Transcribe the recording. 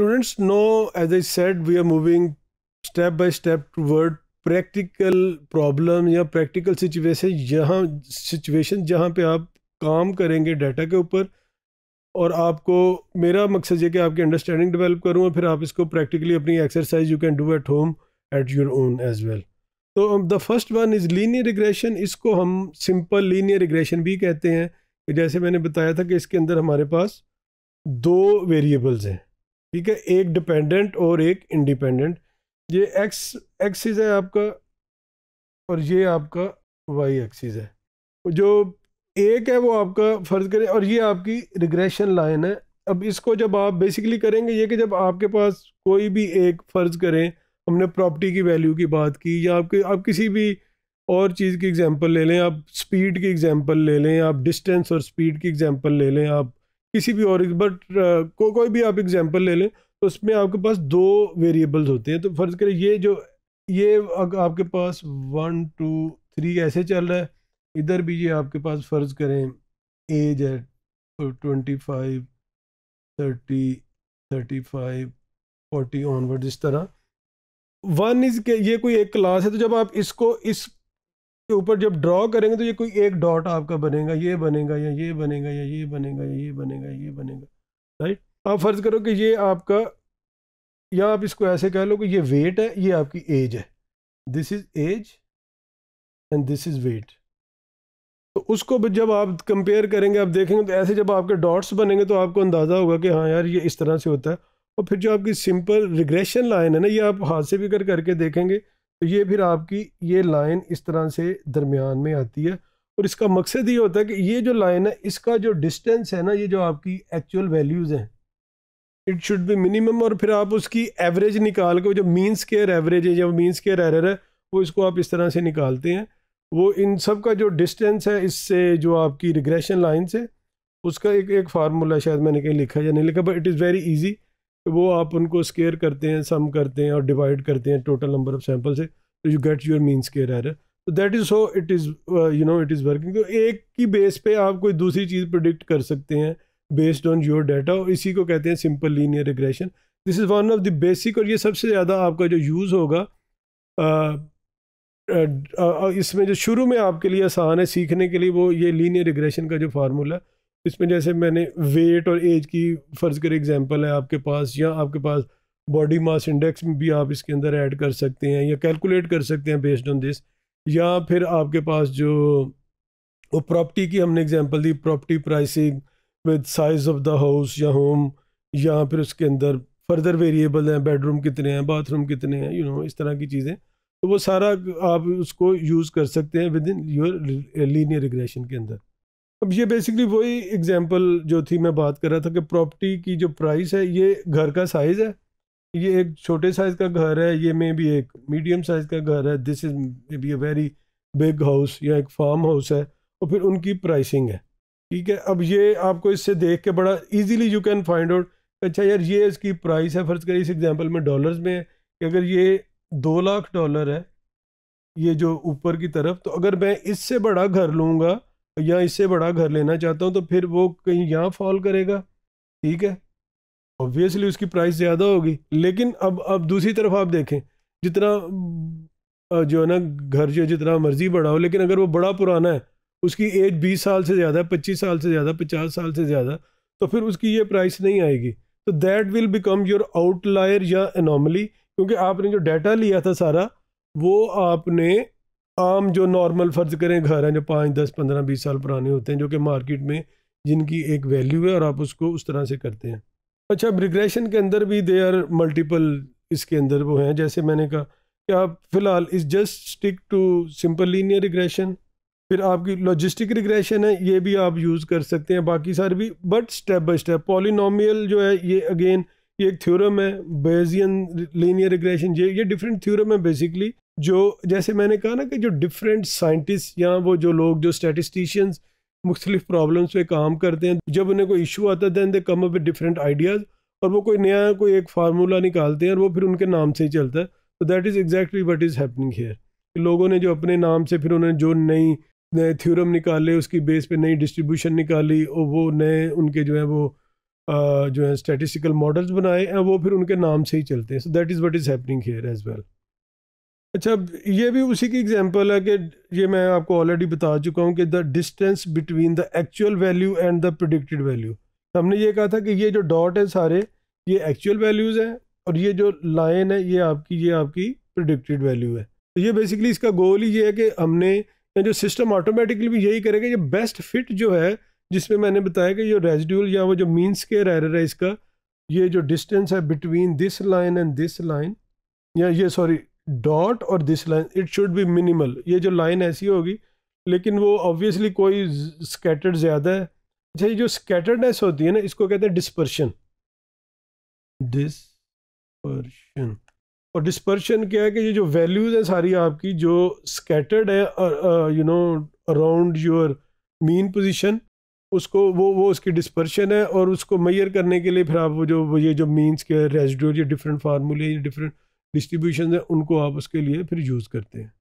Students know, as I said, we are moving step by step toward practical problem या practical situation यहाँ situation जहाँ पे आप काम करेंगे डाटा के ऊपर और आपको मेरा मकसद ये कि आपकी अंडरस्टैंडिंग डेवलप करूँ और फिर आप इसको प्रैक्टिकली अपनी exercise you can do at home at your own as well तो the first one is linear regression इसको हम सिंपल लीनियर रिग्रेशन भी कहते हैं जैसे मैंने बताया था कि इसके अंदर हमारे पास दो वेरिएबल्स हैं ठीक है एक डिपेंडेंट और एक इंडिपेंडेंट ये एक्स एक्सिस है आपका और ये आपका वाई एक्सिस है जो एक है वो आपका फ़र्ज़ करें और ये आपकी रिग्रेशन लाइन है अब इसको जब आप बेसिकली करेंगे ये कि जब आपके पास कोई भी एक फ़र्ज़ करें हमने प्रॉपर्टी की वैल्यू की बात की या आपके आप किसी भी और चीज़ की एग्जांपल ले लें आप स्पीड की एग्जांपल ले लें आप डिस्टेंस और स्पीड की एग्जांपल ले लें आप किसी भी और बट uh, को, कोई भी आप एग्जाम्पल ले लें तो उसमें आपके पास दो वेरिएबल्स होते हैं तो फ़र्ज़ करें ये जो ये आपके पास वन टू थ्री ऐसे चल रहा है इधर भी ये आपके पास फ़र्ज़ करें एज है twenty five thirty thirty five forty onward इस तरह वन इज़ के ये कोई एक क्लास है तो जब आप इसको इस के ऊपर जब ड्रॉ करेंगे तो ये कोई एक डॉट आपका बनेगा ये बनेगा या ये बनेगा या ये बनेगा या ये बनेगा ये बनेगा राइट आप फर्ज करो कि ये आपका या आप इसको ऐसे कह लो कि ये वेट है ये आपकी एज है this is age and this is weight तो उसको जब आप कंपेयर करेंगे आप देखेंगे तो ऐसे जब आपके डॉट्स बनेंगे तो आपको अंदाज़ा होगा कि हाँ यार ये इस तरह से होता है और फिर जो आपकी सिंपल रिग्रेशन लाइन है ना ये आप हाथ से भी कर करके देखेंगे तो ये फिर आपकी ये लाइन इस तरह से दरमियान में आती है और इसका मकसद ये होता है कि ये जो लाइन है इसका जो डिस्टेंस है ना ये जो आपकी एक्चुअल वैल्यूज़ हैं इट शुड बी मिनिमम और फिर आप उसकी एवरेज निकाल के जो मीन स्केयर एवरेज है या मीन स्केयर एरर है वो इसको आप इस तरह से निकालते हैं वो इन सब का जो डिस्टेंस है इससे जो आपकी रिग्रेशन लाइन से उसका एक एक फार्मूला शायद मैंने कहीं लिखा या नहीं लिखा but it is very easy वो आप उनको स्केयर करते हैं सम करते हैं और डिवाइड करते हैं टोटल नंबर ऑफ सैम्पल से तो you get your mean square error तो that is so it is you know it is working तो एक की बेस पे आप कोई दूसरी चीज़ प्रोडिक्ट कर सकते हैं बेस्ड ऑन योर डाटा और इसी को कहते हैं simple linear regression this is one of the basic और ये सबसे ज़्यादा आपका जो यूज़ होगा uh, uh, uh, इसमें जो शुरू में आपके लिए आसान है सीखने के लिए वो ये लीनियर रिग्रेशन का जो फार्मूला है इसमें जैसे मैंने वेट और एज की फ़र्ज़ कर एग्जांपल है आपके पास या आपके पास बॉडी मास इंडेक्स में भी आप इसके अंदर ऐड कर सकते हैं या कैलकुलेट कर सकते हैं बेस्ड ऑन दिस या फिर आपके पास जो वो प्रॉपर्टी की हमने एग्जांपल दी property pricing with size of the house या होम या फिर उसके अंदर फर्दर वेरिएबल हैं बेडरूम कितने हैं बाथरूम कितने हैं यू नो इस तरह की चीज़ें तो वो सारा आप उसको यूज़ कर सकते हैं within your linear regression के अंदर अब ये बेसिकली वही एग्जांपल जो थी मैं बात कर रहा था कि प्रॉपर्टी की जो प्राइस है ये घर का साइज़ है ये एक छोटे साइज़ का घर है ये मे भी एक मीडियम साइज़ का घर है this is may be a very big house या एक फार्म हाउस है और फिर उनकी प्राइसिंग है ठीक है अब ये आपको इससे देख के बड़ा easily you can find out अच्छा यार ये इसकी प्राइस है फ़र्ज़ करिए इस एग्जांपल में डॉलर्स में है कि अगर ये दो लाख डॉलर है ये जो ऊपर की तरफ तो अगर मैं इससे बड़ा घर लूँगा या इससे बड़ा घर लेना चाहता हूँ तो फिर वो कहीं यहाँ फॉल करेगा ठीक है ऑब्वियसली उसकी प्राइस ज़्यादा होगी लेकिन अब अब दूसरी तरफ आप देखें जितना जो है ना घर जो जितना मर्जी बड़ा हो लेकिन अगर वो बड़ा पुराना है उसकी एज बीस साल से ज़्यादा पच्चीस साल से ज़्यादा पचास साल से ज़्यादा तो फिर उसकी ये प्राइस नहीं आएगी तो that will become your outlier या एनॉमली क्योंकि आपने जो डाटा लिया था सारा वो आपने आम जो नॉर्मल फ़र्ज़ करें घर हैं जो पाँच दस पंद्रह बीस साल पुराने होते हैं जो कि मार्केट में जिनकी एक वैल्यू है और आप उसको उस तरह से करते हैं अच्छा रिग्रेशन के अंदर भी दे आर मल्टीपल इसके अंदर वो हैं जैसे मैंने कहा कि आप फिलहाल इस just stick to simple linear regression फिर आपकी लॉजिस्टिक रिग्रेशन है ये भी आप यूज़ कर सकते हैं बाकी सारे भी but step by step polynomial जो है ये अगेन ये एक थ्योरम है बेजियन लीनियर रिग्रेशन ये ये डिफरेंट थ्योरम है बेसिकली जो जैसे मैंने कहा ना कि जो डिफरेंट साइंटिस्ट या वो जो लोग जो स्टैटिस्टिशियंस मुख्तलिफ प्रॉब्लम्स पे काम करते हैं जब उन्हें कोई इशू आता है then they come up different ideas और वो कोई नया कोई एक फार्मूला निकालते हैं और वो फिर उनके नाम से ही चलता है तो that is exactly what is happening here लोगों ने जो अपने नाम से फिर उन्होंने जो नई नए थ्योरम निकाले उसकी बेस पे नई डिस्ट्रीब्यूशन निकाली और वो नए उनके जो है वो जो है स्टैटिस्टिकल मॉडल्स बनाए हैं वो फिर उनके नाम से ही चलते हैं so that is what is happening here as well अच्छा ये भी उसी की एग्जांपल है कि ये मैं आपको ऑलरेडी बता चुका हूँ कि the distance between the actual value and the predicted value हमने ये कहा था कि ये जो डॉट है सारे ये एक्चुअल वैल्यूज़ हैं और ये जो लाइन है ये आपकी ये आपकी प्रिडिक्टेड वैल्यू है तो ये बेसिकली इसका गोल ही ये है कि हमने जो सिस्टम ऑटोमेटिकली भी यही करेगा ये बेस्ट फिट जो है जिसमें मैंने बताया कि ये रेजिड्यूल या वो जो मीन स्केयर एरर है इसका ये जो डिस्टेंस है between this line and this line या ये सॉरी डॉट और this line it should be minimal ये जो लाइन ऐसी होगी लेकिन वो ऑब्वियसली कोई स्कैटर्ड ज़्यादा है अच्छा ये जो स्कैटर्डनेस होती है ना इसको कहते हैं डिस्पर्शन डिस्पर्शन और डिस्पर्शन क्या है कि ये जो वैल्यूज़ हैं सारी आपकी जो स्कैटर्ड है you know around your mean position उसको वो वो उसकी डिस्पर्शन है और उसको मैयर करने के लिए फिर आप वो जो ये जो मीन्स के रेजिडोर ये डिफरेंट फार्मूले डिफरेंट डिस्ट्रीब्यूशन है उनको आप उसके लिए फिर यूज़ करते हैं